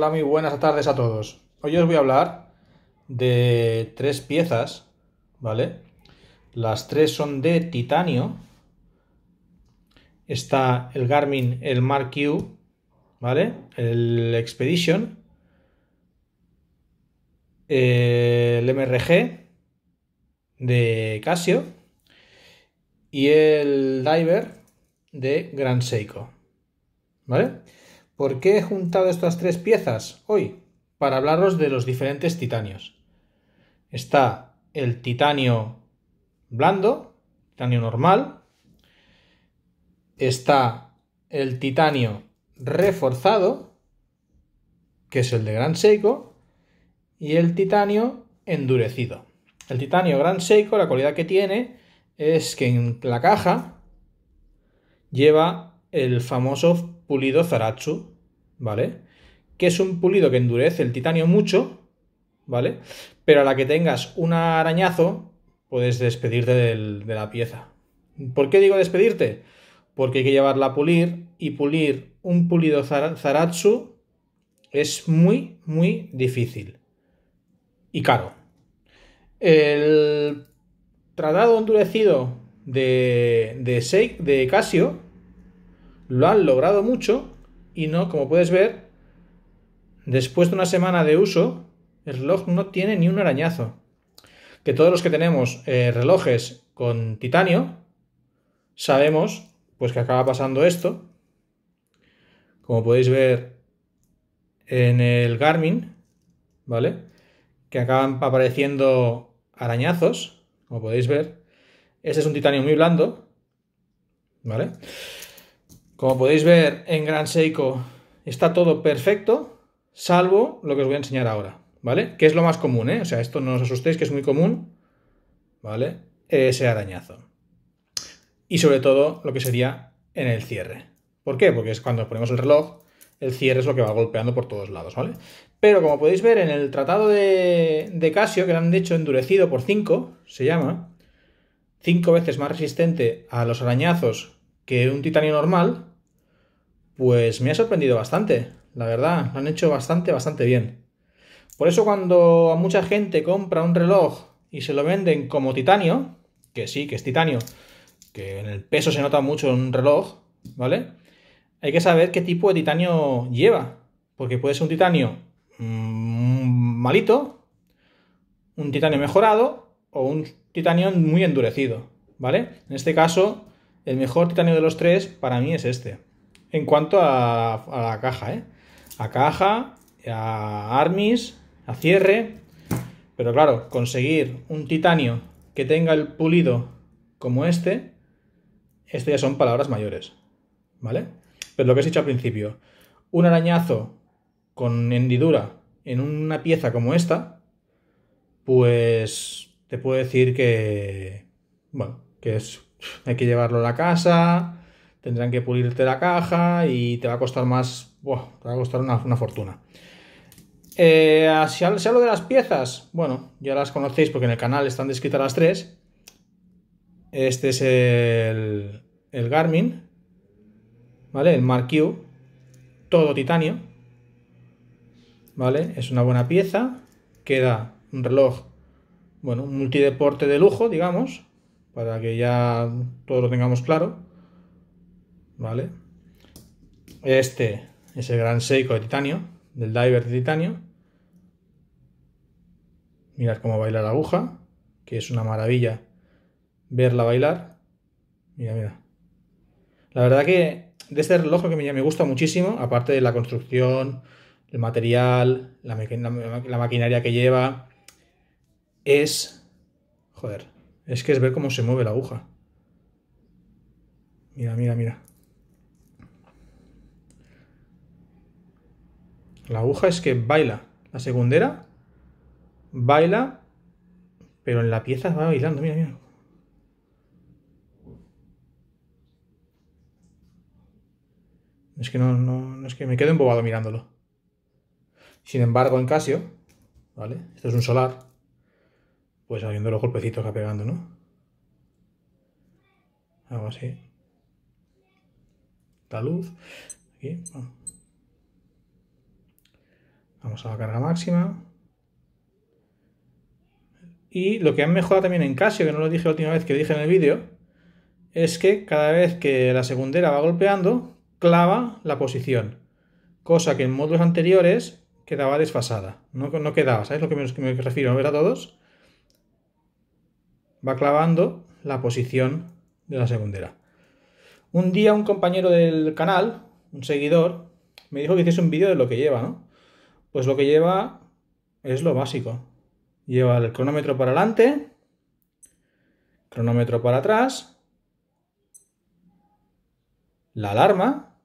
Hola, muy buenas tardes a todos. Hoy os voy a hablar de tres piezas, ¿vale? Las tres son de titanio. Está el Garmin, el Mark Q, ¿vale? El Expedition, el MRG de Casio y el Diver de Gran Seiko, ¿vale? ¿Por qué he juntado estas tres piezas hoy? Para hablaros de los diferentes titanios. Está el titanio blando, titanio normal. Está el titanio reforzado, que es el de Gran Seiko. Y el titanio endurecido. El titanio Gran Seiko, la cualidad que tiene es que en la caja lleva el famoso pulido Zaratsu, ¿vale? Que es un pulido que endurece el titanio mucho, ¿vale? Pero a la que tengas un arañazo, puedes despedirte de la pieza. ¿Por qué digo despedirte? Porque hay que llevarla a pulir y pulir un pulido Zaratsu es muy, muy difícil y caro. El tratado endurecido de, de Casio lo han logrado mucho y no, como puedes ver, después de una semana de uso, el reloj no tiene ni un arañazo. Que todos los que tenemos eh, relojes con titanio, sabemos pues que acaba pasando esto. Como podéis ver en el Garmin, ¿vale? Que acaban apareciendo arañazos, como podéis ver. Este es un titanio muy blando, ¿vale? Como podéis ver en Gran Seiko está todo perfecto, salvo lo que os voy a enseñar ahora, ¿vale? Que es lo más común, ¿eh? O sea, esto no os asustéis, que es muy común, ¿vale? Ese arañazo. Y sobre todo lo que sería en el cierre. ¿Por qué? Porque es cuando ponemos el reloj, el cierre es lo que va golpeando por todos lados, ¿vale? Pero como podéis ver en el tratado de, de Casio, que lo han hecho endurecido por 5, se llama, 5 veces más resistente a los arañazos que un titanio normal, pues me ha sorprendido bastante, la verdad, lo han hecho bastante, bastante bien. Por eso cuando a mucha gente compra un reloj y se lo venden como titanio, que sí, que es titanio, que en el peso se nota mucho en un reloj, ¿vale? Hay que saber qué tipo de titanio lleva, porque puede ser un titanio mm, malito, un titanio mejorado o un titanio muy endurecido, ¿vale? En este caso, el mejor titanio de los tres para mí es este en cuanto a, la caja, ¿eh? A caja, a armis, a cierre. Pero claro, conseguir un titanio que tenga el pulido como este, esto ya son palabras mayores, ¿vale? Pero lo que he dicho al principio, un arañazo con hendidura en una pieza como esta, pues te puedo decir que, bueno, que es, hay que llevarlo a la casa, tendrán que pulirte la caja y te va a costar más, buah, te va a costar una, fortuna. Eh, si hablo de las piezas, bueno, ya las conocéis porque en el canal están descritas las tres. Este es el, Garmin, ¿vale? El Mark todo titanio, ¿vale? Es una buena pieza, queda un reloj, bueno, un multideporte de lujo, digamos, para que ya todo lo tengamos claro. ¿vale? Este es el gran Seiko de titanio, del diver de titanio. Mirad cómo baila la aguja, que es una maravilla verla bailar. Mira, mira. La verdad que de este reloj que me, gusta muchísimo, aparte de la construcción, el material, la, la maquinaria que lleva, es... Joder, es que es ver cómo se mueve la aguja. Mira, mira, mira. La aguja es que baila. La segundera baila, pero en la pieza va bailando. Mira, mira. Es que no, no, es que me quedo embobado mirándolo. Sin embargo, en Casio, ¿vale? Esto es un solar. Pues habiendo los golpecitos que pegando, ¿no? Algo así. La luz. Aquí, vamos. Vamos a la carga máxima. Y lo que han mejorado también en Casio, que no lo dije la última vez que dije en el vídeo, es que cada vez que la segundera va golpeando, clava la posición. Cosa que en módulos anteriores quedaba desfasada. No, quedaba, ¿sabes lo que me, me refiero? a ver a todos? Va clavando la posición de la segundera. Un día un compañero del canal, un seguidor, me dijo que hiciese un vídeo de lo que lleva, ¿no? Pues lo que lleva es lo básico. Lleva el cronómetro para adelante, cronómetro para atrás, la alarma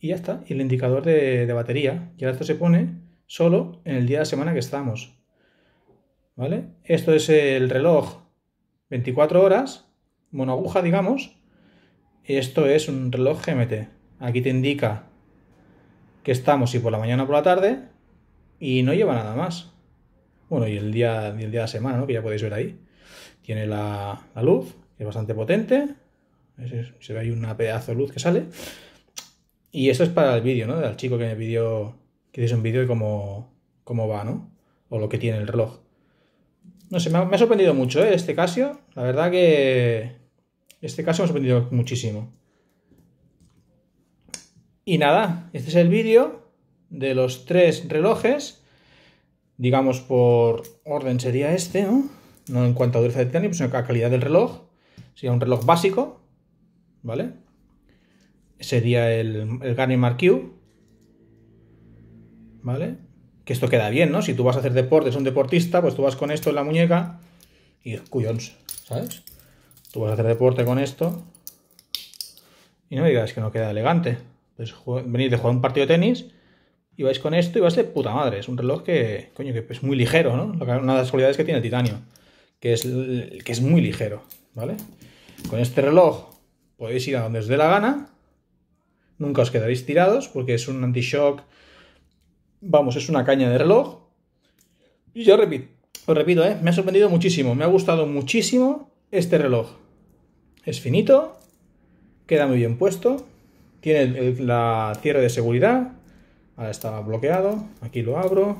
y ya está. Y el indicador de, batería. Y ahora esto se pone solo en el día de semana que estamos. ¿Vale? Esto es el reloj 24 horas, mono aguja, digamos. Esto es un reloj GMT. Aquí te indica que estamos y por la mañana por la tarde y no lleva nada más. Bueno, y el día, el día de la semana, ¿no? que ya podéis ver ahí. Tiene la, luz, que es bastante potente. Se ve ahí una pedazo de luz que sale. Y esto es para el vídeo, ¿no? Del chico que me pidió que hice un vídeo de cómo, cómo va, ¿no? O lo que tiene el reloj. No sé, me ha, sorprendido mucho ¿eh? este Casio. La verdad que este Casio me ha sorprendido muchísimo. Y nada, este es el vídeo de los tres relojes. Digamos por orden sería este, ¿no? No en cuanto a dureza de titanio, sino a calidad del reloj. Sería un reloj básico, ¿vale? Sería el, Garnier Mark Q, ¿vale? Que esto queda bien, ¿no? Si tú vas a hacer deporte, es un deportista, pues tú vas con esto en la muñeca y cuyons, ¿sabes? Tú vas a hacer deporte con esto y no digas que no queda elegante. Pues venís de jugar un partido de tenis y vais con esto y vais de puta madre. Es un reloj que, coño, que es muy ligero, ¿no? Una de las cualidades que tiene el titanio, que es, que es muy ligero, ¿vale? Con este reloj podéis ir a donde os dé la gana, nunca os quedaréis tirados porque es un anti-shock, vamos, es una caña de reloj. Y yo repito, os repito, ¿eh? me ha sorprendido muchísimo, me ha gustado muchísimo este reloj. Es finito, queda muy bien puesto, tiene la cierre de seguridad. Ahora está bloqueado. Aquí lo abro.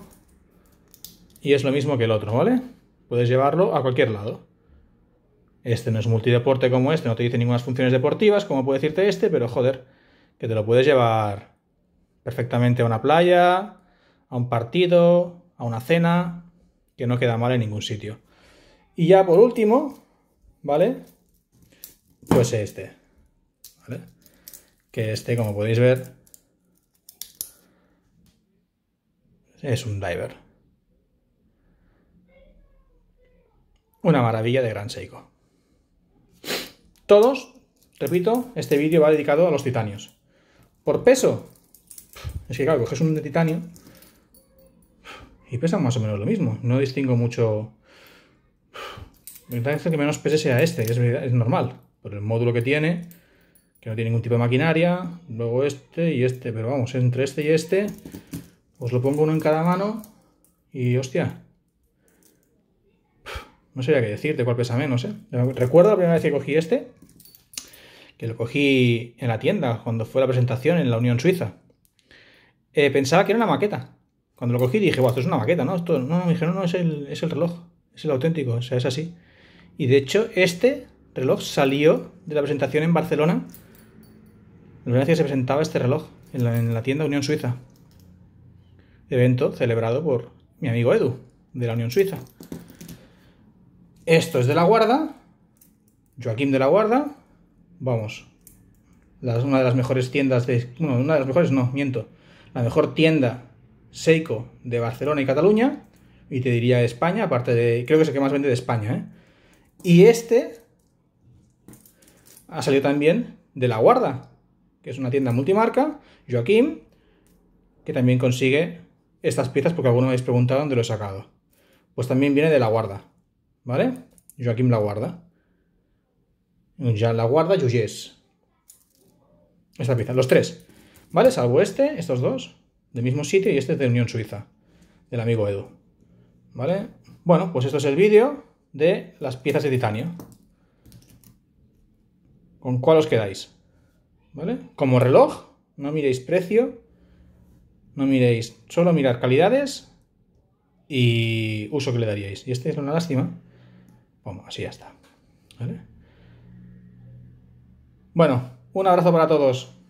Y es lo mismo que el otro, ¿vale? Puedes llevarlo a cualquier lado. Este no es multideporte como este, no te dice ninguna funciones deportivas, como puede decirte este, pero joder, que te lo puedes llevar perfectamente a una playa, a un partido, a una cena, que no queda mal en ningún sitio. Y ya por último, ¿vale? Pues este que este, como podéis ver, es un diver. Una maravilla de Gran Seiko. Todos, repito, este vídeo va dedicado a los titanios. Por peso, es que claro, coges un de titanio y pesa más o menos lo mismo. No distingo mucho... Me parece que menos pese sea este, que es normal, por el módulo que tiene que no tiene ningún tipo de maquinaria, luego este y este, pero vamos, entre este y este, os lo pongo uno en cada mano y hostia, no sabía qué decir de cuál pesa menos, Recuerdo la primera vez que cogí este, que lo cogí en la tienda, cuando fue la presentación en la Unión Suiza. Eh, pensaba que era una maqueta. Cuando lo cogí dije, guau, esto es una maqueta, ¿no? Esto, no, me dije, no, no, es el, es el reloj, es el auténtico, o sea, es así. Y de hecho, este reloj salió de la presentación en Barcelona la primera se presentaba este reloj en la, tienda Unión Suiza. Evento celebrado por mi amigo Edu, de la Unión Suiza. Esto es de la Guarda. Joaquín de la Guarda. Vamos. una de las mejores tiendas de. Bueno, una de las mejores, no, miento. La mejor tienda Seiko de Barcelona y Cataluña. Y te diría España, aparte de. Creo que es el que más vende de España, ¿eh? Y este. Ha salido también de la Guarda que es una tienda multimarca, Joaquim, que también consigue estas piezas porque alguno me habéis preguntado dónde lo he sacado. Pues también viene de La Guarda, ¿vale? Joaquim La Guarda. Ya La Guarda, Jugés. Esta pieza, los tres, ¿vale? Salvo este, estos dos, del mismo sitio y este es de Unión Suiza, del amigo Edu, ¿vale? Bueno, pues esto es el vídeo de las piezas de titanio. ¿Con cuál os quedáis? ¿vale? Como reloj, no miréis precio, no miréis, solo mirar calidades y uso que le daríais. Y este es una lástima. así ya está. Bueno, un abrazo para todos.